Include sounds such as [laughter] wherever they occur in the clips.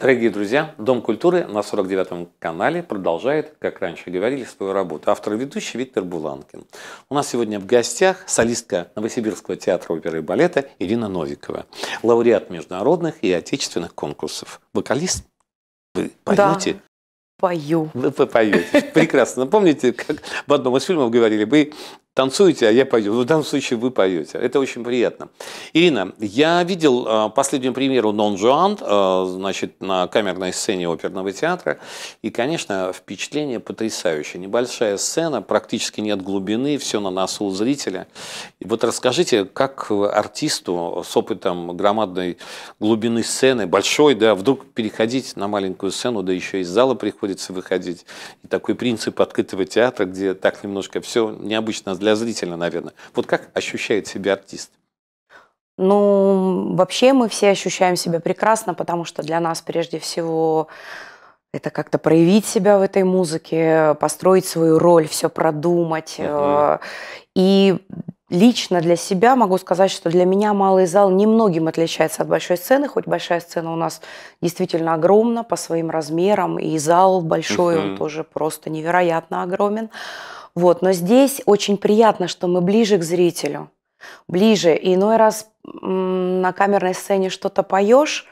Дорогие друзья, Дом культуры на 49-м канале продолжает, как раньше говорили, свою работу. Автор и ведущий Виктор Буланкин. У нас сегодня в гостях солистка Новосибирского театра оперы и балета Ирина Новикова, лауреат международных и отечественных конкурсов. Вокалист? Вы поете? Да. Пою. Вы, вы поете. Прекрасно. Помните, как в одном из фильмов говорили, вы танцуете, а я пою. «Ну, в данном случае вы поете. Это очень приятно. Ирина, я видел э, последнюю премьеру «Нон Жуан», э, значит, на камерной сцене оперного театра. И, конечно, впечатление потрясающее. Небольшая сцена, практически нет глубины, все на носу у зрителя. И вот расскажите, как артисту с опытом громадной глубины сцены, большой, да, вдруг переходить на маленькую сцену, да еще из зала приходится выходить. И такой принцип открытого театра, где так немножко все необычно для зрителя, наверное. Вот как ощущает себя артист? Ну, вообще мы все ощущаем себя прекрасно, потому что для нас прежде всего это как-то проявить себя в этой музыке, построить свою роль, все продумать. Uh-huh. И лично для себя могу сказать, что для меня малый зал немногим отличается от большой сцены, хоть большая сцена у нас действительно огромна по своим размерам, и зал большой, uh-huh. он тоже просто невероятно огромен. Uh, вот. Но здесь очень приятно, что мы ближе к зрителю, ближе. И иной раз на камерной сцене что-то поешь,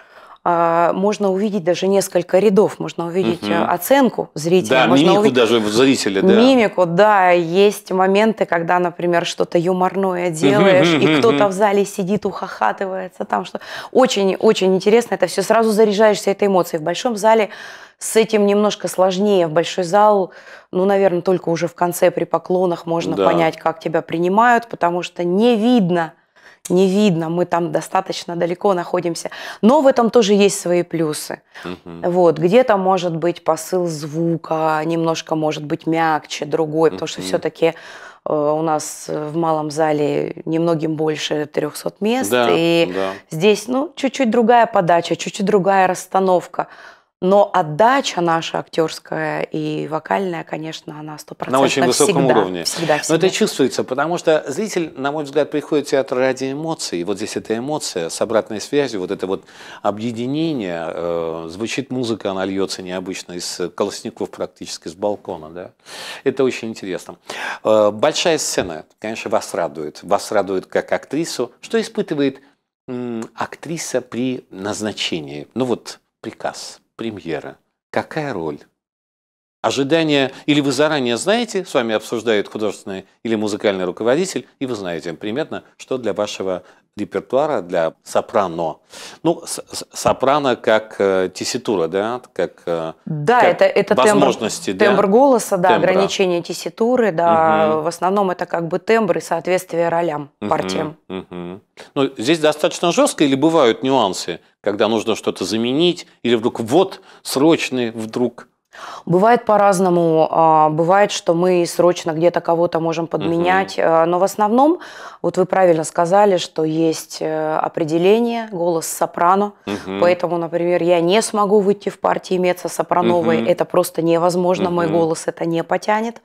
а, можно увидеть даже несколько рядов, можно увидеть угу. оценку зрителя. Да, можно мимику увидеть... даже зрителя, да. Мимику, да. Есть моменты, когда, например, что-то юморное делаешь, и кто-то в зале сидит, ухахатывается там, что очень-очень интересно, это все сразу заряжаешься этой эмоцией. В большом зале с этим немножко сложнее. В большой зал, ну, наверное, только уже в конце при поклонах можно да. понять, как тебя принимают, потому что не видно не видно, мы там достаточно далеко находимся. Но в этом тоже есть свои плюсы. Угу. Вот, где-то может быть посыл звука, немножко может быть мягче, другой, потому угу. что все-таки э, у нас в малом зале немногим больше 300 мест, да, и да. здесь ну чуть-чуть другая подача, чуть-чуть другая расстановка. Но отдача наша актерская и вокальная, конечно, она стопроцентная. На очень высоком всегда, уровне. Всегда, всегда. Но это чувствуется, потому что зритель, на мой взгляд, приходит в театр ради эмоций. И вот здесь эта эмоция с обратной связью, вот это вот объединение. Э, звучит музыка, она льется необычно из колосников практически, с балкона. Да? Это очень интересно. Э, большая сцена, конечно, вас радует. Вас радует как актрису. Что испытывает актриса при назначении? Ну вот приказ премьера. Какая роль Ожидания или вы заранее знаете, с вами обсуждает художественный или музыкальный руководитель, и вы знаете примерно, что для вашего репертуара, для сопрано. Ну, сопрано как э, тесситура, да, как э, Да, как это, это возможности, тембр, да? тембр голоса, да, Тембра. ограничение тесситуры, да, угу. в основном это как бы тембр и соответствие ролям, угу, партиям. Угу. Ну, здесь достаточно жестко или бывают нюансы, когда нужно что-то заменить, или вдруг вот срочный вдруг Бывает по-разному. А, бывает, что мы срочно где-то кого-то можем подменять. Угу. Но в основном, вот вы правильно сказали, что есть э, определение, голос сопрано. Угу. Поэтому, например, я не смогу выйти в партии Меца Сопрановой. Угу. Это просто невозможно. Угу. Мой голос это не потянет.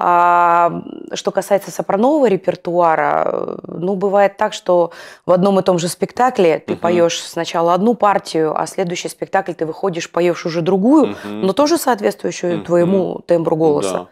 А что касается сопранового репертуара, ну, бывает так, что в одном и том же спектакле ты uh поешь сначала одну партию, а следующий спектакль ты выходишь, поешь уже другую, uh но тоже соответствующую uh твоему тембру голоса. Да.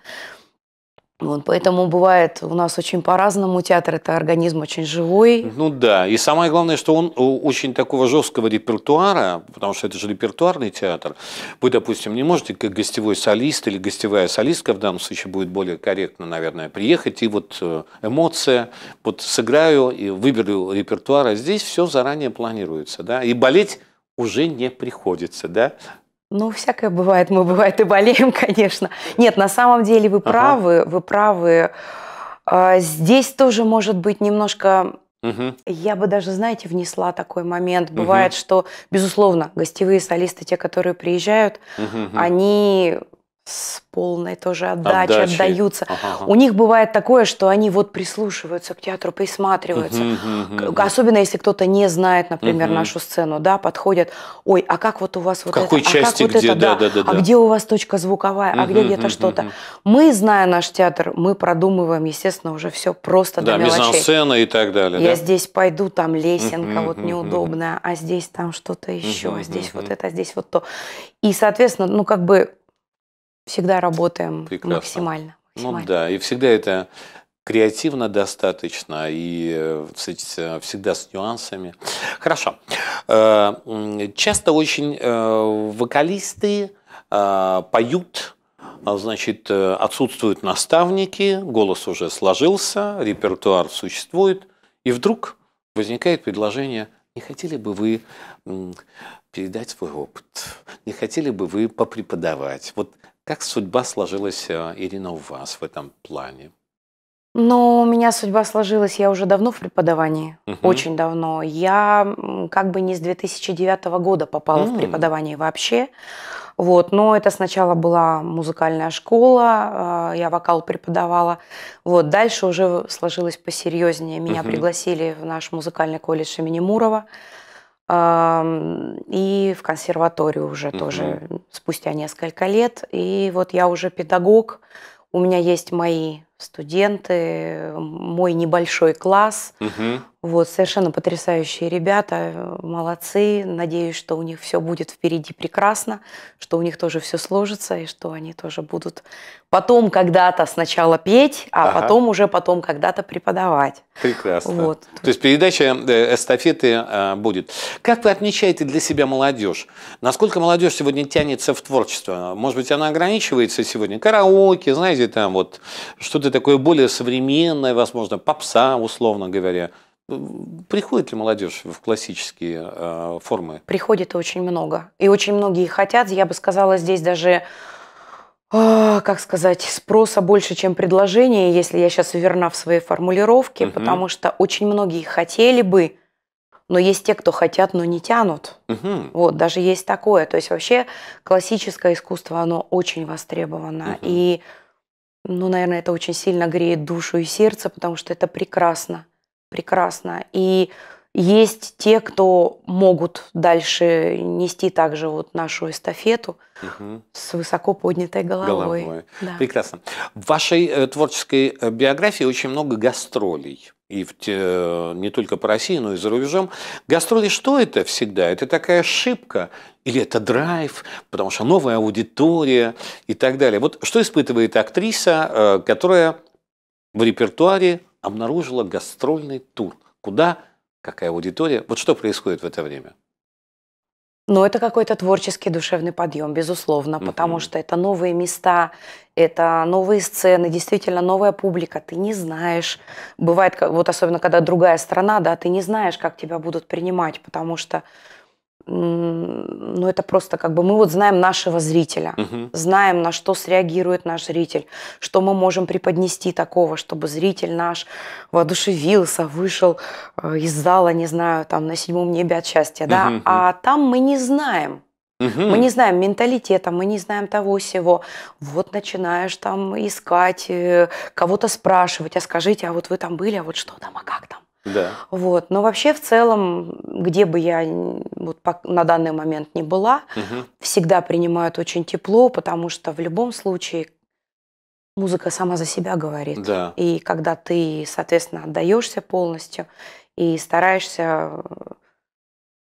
Вот, поэтому бывает у нас очень по-разному. Театр – это организм очень живой. Ну да, и самое главное, что он очень такого жесткого репертуара, потому что это же репертуарный театр. Вы, допустим, не можете как гостевой солист или гостевая солистка, в данном случае будет более корректно, наверное, приехать, и вот э, эмоция, вот сыграю и выберу репертуар, а здесь все заранее планируется, да, и болеть уже не приходится, да? Ну, всякое бывает, мы бывает и болеем, [laughs] конечно. Нет, на самом деле вы правы, ага. вы правы. А, здесь тоже может быть немножко Угу. Я бы даже, знаете, внесла такой момент. Бывает, угу. что, безусловно, гостевые солисты, те, которые приезжают, угу. они с полной тоже отдачей, Отдачи. отдаются. Ага. У них бывает такое, что они вот прислушиваются к театру, присматриваются. Угу, Особенно если кто-то не знает, например, угу. нашу сцену, да, подходят, ой, а как вот у вас в вот какой это? Части, а как где? вот это, да, да, да, да, а где у вас точка звуковая, угу, а где где-то угу, что-то. Угу. Мы, зная наш театр, мы продумываем, естественно, уже все просто да, до мелочей. сцена и так далее. Я да? здесь пойду, там лесенка угу, вот неудобная, угу. а здесь там что-то еще, угу, а здесь угу. вот это, а здесь вот то. И, соответственно, ну как бы всегда работаем максимально. Максимально. Ну да, и всегда это креативно достаточно и кстати, э, всегда с нюансами. Хорошо. Э, часто очень э, вокалисты поют, а, значит, отсутствуют наставники, голос уже сложился, репертуар существует, и вдруг возникает предложение, не хотели бы вы передать свой опыт, не хотели бы вы попреподавать. Вот как судьба сложилась, э, Ирина, у вас в этом плане? Ну, у меня судьба сложилась, я уже давно в преподавании, угу. очень давно. Я как бы не с 2009 года попала м в преподавание вообще. Вот, но это сначала была музыкальная школа, э, я вокал преподавала. Вот, дальше уже сложилось посерьезнее. Меня угу. пригласили в наш музыкальный колледж имени Мурова и в консерваторию уже угу. тоже спустя несколько лет. И вот я уже педагог, у меня есть мои студенты, мой небольшой класс. Угу. Вот, совершенно потрясающие ребята, молодцы. Надеюсь, что у них все будет впереди прекрасно, что у них тоже все сложится, и что они тоже будут потом когда-то сначала петь, а ага. потом уже потом когда-то преподавать. Прекрасно. Вот. То есть передача э, эстафеты э, будет. Как вы отмечаете для себя молодежь? Насколько молодежь сегодня тянется в творчество? Может быть, она ограничивается сегодня? Караоке, знаете, там вот что-то что-то такое более современное, возможно, попса, условно говоря. Приходит ли молодежь в классические э, формы? Приходит очень много. И очень многие хотят. Я бы сказала, здесь даже, э, как сказать, спроса больше, чем предложения, если я сейчас верна в своей формулировке, угу. потому что очень многие хотели бы, но есть те, кто хотят, но не тянут. Угу. Вот, даже есть такое. То есть вообще классическое искусство, оно очень востребовано. Угу. И ну, наверное, это очень сильно греет душу и сердце, потому что это прекрасно, прекрасно. И есть те, кто могут дальше нести также вот нашу эстафету угу. с высоко поднятой головой. головой. Да. Прекрасно. В вашей э, творческой э, биографии очень много гастролей и в те, э, не только по России, но и за рубежом. Гастроли что это всегда? Это такая ошибка или это драйв, потому что новая аудитория и так далее. Вот что испытывает актриса, которая в репертуаре обнаружила гастрольный тур, куда какая аудитория. Вот что происходит в это время? Но ну, это какой-то творческий душевный подъем, безусловно, угу. потому что это новые места, это новые сцены, действительно новая публика, ты не знаешь. Бывает, вот особенно когда другая страна, да, ты не знаешь, как тебя будут принимать, потому что ну это просто как бы мы вот знаем нашего зрителя, угу. знаем, на что среагирует наш зритель, что мы можем преподнести такого, чтобы зритель наш воодушевился, вышел э, из зала, не знаю, там на седьмом небе от счастья, да, а там мы не знаем. Угу. Мы не знаем менталитета, мы не знаем того всего. Вот начинаешь там искать, э, кого-то спрашивать, а скажите, а вот вы там были, а вот что там, а как там? Да. Вот. Но вообще в целом, где бы я вот, на данный момент не была, угу. всегда принимают очень тепло, потому что в любом случае музыка сама за себя говорит. Да. И когда ты, соответственно, отдаешься полностью и стараешься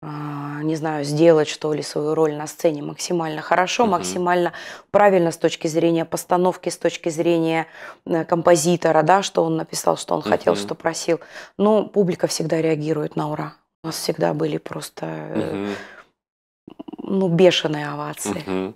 а, не знаю, сделать, что ли, свою роль на сцене максимально хорошо, угу. максимально правильно с точки зрения постановки, с точки зрения э, композитора, да, что он написал, что он угу. хотел, что просил. Но ну, публика всегда реагирует на ура. У нас всегда были просто... Угу ну, бешеные овации. Угу.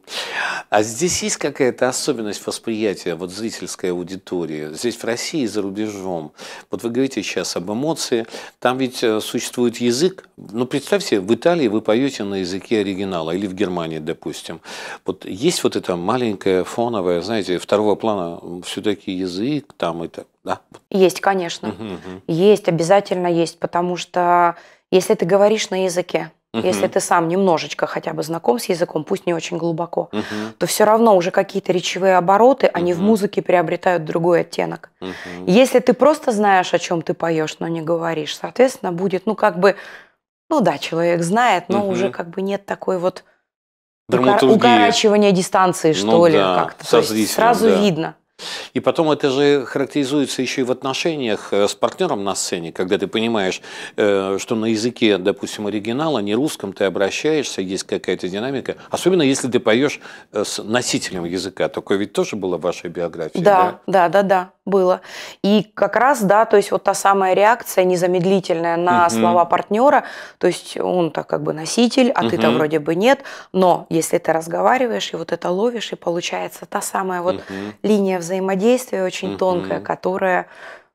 А здесь есть какая-то особенность восприятия вот зрительской аудитории? Здесь в России и за рубежом. Вот вы говорите сейчас об эмоции. Там ведь э, существует язык. Ну, представьте, в Италии вы поете на языке оригинала или в Германии, допустим. Вот есть вот это маленькое фоновое, знаете, второго плана все-таки язык там и так, да? Есть, конечно. Угу, угу. Есть, обязательно есть, потому что если ты говоришь на языке, угу. если ты сам немножечко хотя бы знаком с языком, пусть не очень глубоко, угу. то все равно уже какие-то речевые обороты, угу. они в музыке приобретают другой оттенок. Угу. Если ты просто знаешь, о чем ты поешь, но не говоришь, соответственно, будет, ну, как бы, ну да, человек знает, но угу. уже как бы нет такой вот укорачивания дистанции, ну что ну, ли, да. как-то. Сразу, есть, сразу да. видно. И потом это же характеризуется еще и в отношениях э, с партнером на сцене, когда ты понимаешь, э, что на языке, допустим, оригинала, не русском, ты обращаешься, есть какая-то динамика. Особенно если ты поешь э, с носителем языка. Такое ведь тоже было в вашей биографии, да? Да, да, да, да было. И как раз, да, то есть вот та самая реакция незамедлительная на угу. слова партнера, то есть он-то как бы носитель, а угу. ты-то вроде бы нет, но если ты разговариваешь и вот это ловишь, и получается та самая вот угу. линия взаимодействия очень угу. тонкая, которая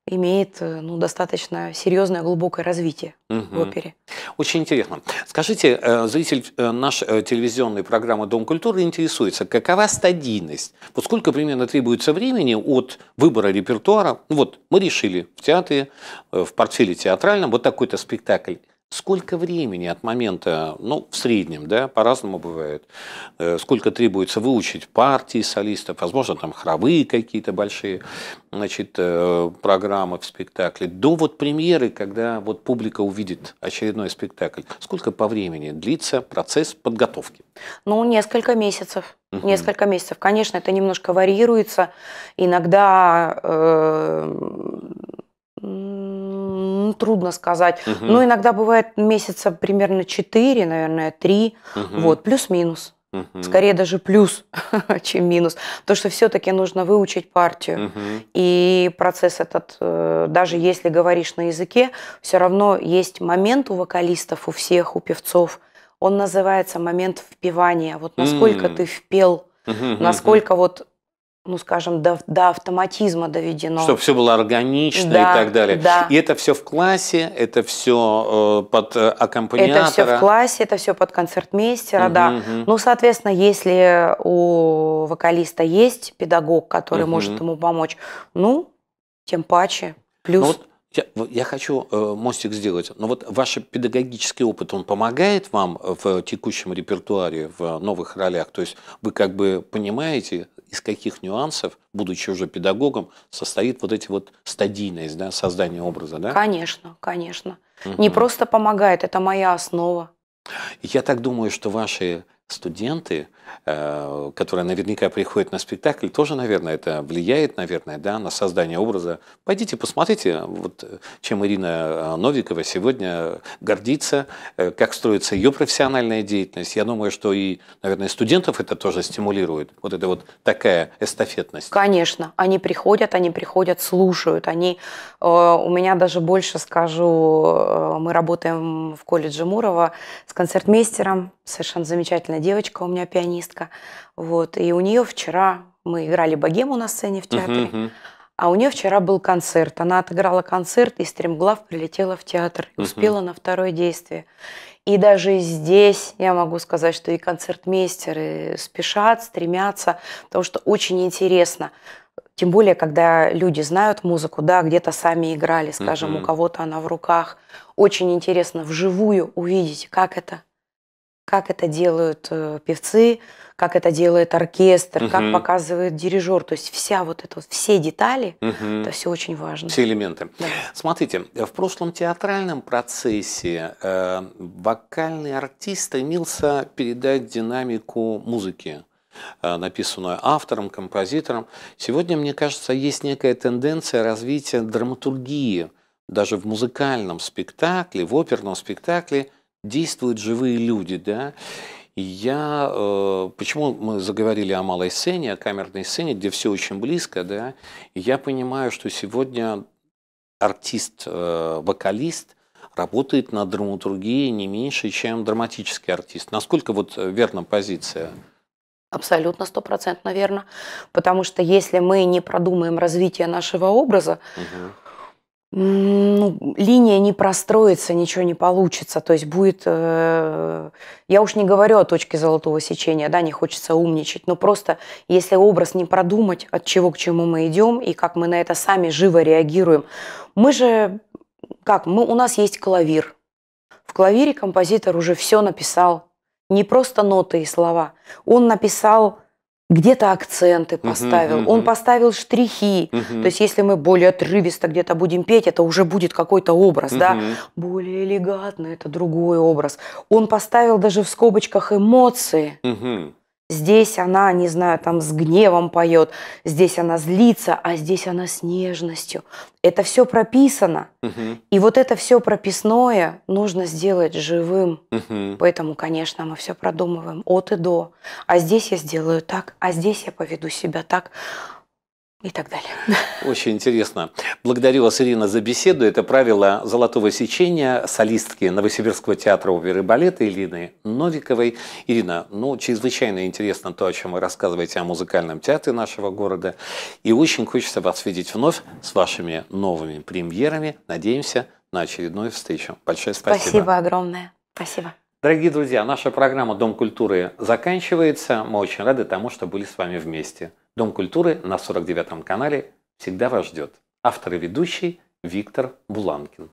имеет э, ну, достаточно серьезное глубокое развитие угу. в опере. Очень интересно. Скажите, э, зритель э, нашей телевизионной программы «Дом культуры» интересуется, какова стадийность? Вот сколько примерно требуется времени от выбора репертуара? Вот мы решили в театре, в портфеле театральном вот такой-то спектакль. Сколько времени от момента, ну, в среднем, да, по-разному бывает, э, сколько требуется выучить партии солистов, возможно, там хоровые какие-то большие, значит, э, программы в спектакле, до вот премьеры, когда вот публика увидит очередной спектакль, сколько по времени длится процесс подготовки? Ну, несколько месяцев. Угу. Несколько месяцев. Конечно, это немножко варьируется. Иногда э ну, трудно сказать. Угу. Но иногда бывает месяца примерно 4, наверное, 3, угу. вот, плюс-минус. Угу. Скорее даже плюс, [laughs] чем минус. То, что все-таки нужно выучить партию. Угу. И процесс этот, э, даже если говоришь на языке, все равно есть момент у вокалистов, у всех, у певцов. Он называется момент впивания. Вот насколько mm. ты впел, mm-hmm. насколько вот ну, скажем, до, до автоматизма доведено. Чтобы все было органично да, и так далее. Да. И это все в классе, это все э, под э, аккомпаниатора. Это все в классе, это все под концертмейстера, угу, да. Угу. Ну, соответственно, если у вокалиста есть педагог, который угу. может ему помочь, ну, тем паче. Плюс... Ну, вот я хочу э, мостик сделать, но вот ваш педагогический опыт, он помогает вам в текущем репертуаре, в новых ролях? То есть вы как бы понимаете, из каких нюансов, будучи уже педагогом, состоит вот эти вот стадийность да, создания образа, да? Конечно, конечно. Угу. Не просто помогает, это моя основа. Я так думаю, что ваши студенты, Э, которая наверняка приходит на спектакль, тоже, наверное, это влияет, наверное, да, на создание образа. Пойдите, посмотрите, вот, э, чем Ирина э, Новикова сегодня гордится, как строится ее профессиональная деятельность. Я думаю, что и, наверное, студентов это тоже стимулирует, вот это вот такая эстафетность. Конечно, они приходят, они приходят, слушают, они, у меня даже больше скажу, мы работаем в колледже Мурова с концертмейстером, совершенно замечательная девочка у меня пианист, пианистка. Вот. И у нее вчера мы играли богему на сцене в театре. Uh-huh, А у нее вчера был концерт. Она отыграла концерт и стремглав прилетела в театр. Uh-huh. Успела на второе действие. И даже здесь я могу сказать, что и концертмейстеры спешат, стремятся, потому что очень интересно. Тем более, когда люди знают музыку, да, где-то сами играли, скажем, uh-huh. у кого-то она в руках. Очень интересно вживую увидеть, как это, как это делают э, певцы, как это делает оркестр, угу. как показывает дирижер. То есть вся вот это, все детали, угу. это все очень важно. Все элементы. Да. Смотрите, в прошлом театральном процессе э, вокальный артист стремился передать динамику музыки э, написанную автором, композитором. Сегодня, мне кажется, есть некая тенденция развития драматургии даже в музыкальном спектакле, в оперном спектакле – действуют живые люди, да. И я, э, почему мы заговорили о малой сцене, о камерной сцене, где все очень близко, да, и я понимаю, что сегодня артист, э, вокалист работает на драматургии не меньше, чем драматический артист. Насколько вот э, верна позиция? Абсолютно стопроцентно верно. Потому что если мы не продумаем развитие нашего образа, угу ну, линия не простроится, ничего не получится. То есть будет... Э, я уж не говорю о точке золотого сечения, да, не хочется умничать, но просто если образ не продумать, от чего к чему мы идем и как мы на это сами живо реагируем. Мы же... Как? Мы, у нас есть клавир. В клавире композитор уже все написал. Не просто ноты и слова. Он написал где-то акценты поставил, uh-huh, uh-huh. он поставил штрихи. Uh-huh. То есть, если мы более отрывисто где-то будем петь, это уже будет какой-то образ, uh-huh. да. Более элегантно это другой образ. Он поставил даже в скобочках эмоции. Uh-huh. Здесь она, не знаю, там с гневом поет, здесь она злится, а здесь она с нежностью. Это все прописано. Угу. И вот это все прописное нужно сделать живым. Угу. Поэтому, конечно, мы все продумываем от и до. А здесь я сделаю так, а здесь я поведу себя так и так далее. Очень интересно. Благодарю вас, Ирина, за беседу. Это правило золотого сечения солистки Новосибирского театра оперы и балета Ирины Новиковой. Ирина, ну, чрезвычайно интересно то, о чем вы рассказываете о музыкальном театре нашего города. И очень хочется вас видеть вновь с вашими новыми премьерами. Надеемся на очередную встречу. Большое спасибо. Спасибо огромное. Спасибо. Дорогие друзья, наша программа «Дом культуры» заканчивается. Мы очень рады тому, что были с вами вместе. Дом культуры на 49-м канале всегда вас ждет. Автор и ведущий Виктор Буланкин.